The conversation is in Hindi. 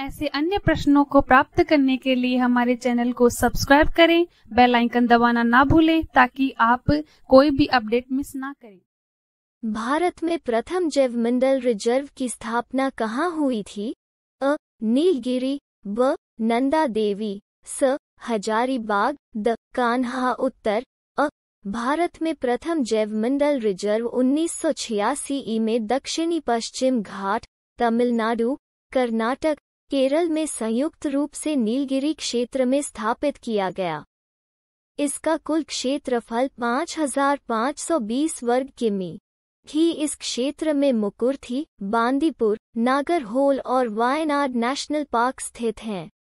ऐसे अन्य प्रश्नों को प्राप्त करने के लिए हमारे चैनल को सब्सक्राइब करें बेल आइकन दबाना ना भूलें ताकि आप कोई भी अपडेट मिस ना करें भारत में प्रथम जैव मंडल रिजर्व की स्थापना कहाँ हुई थी अ नीलगिरी ब नंदा देवी स हजारीबाग द कान्हा उत्तर अ भारत में प्रथम जैव मंडल रिजर्व 1986 ई में दक्षिणी पश्चिम घाट तमिलनाडु कर्नाटक केरल में संयुक्त रूप से नीलगिरी क्षेत्र में स्थापित किया गया इसका कुल क्षेत्रफल 5,520 वर्ग किमी ही इस क्षेत्र में मुकुर्थी बांदीपुर नागरहोल और वायनाड नेशनल पार्क स्थित हैं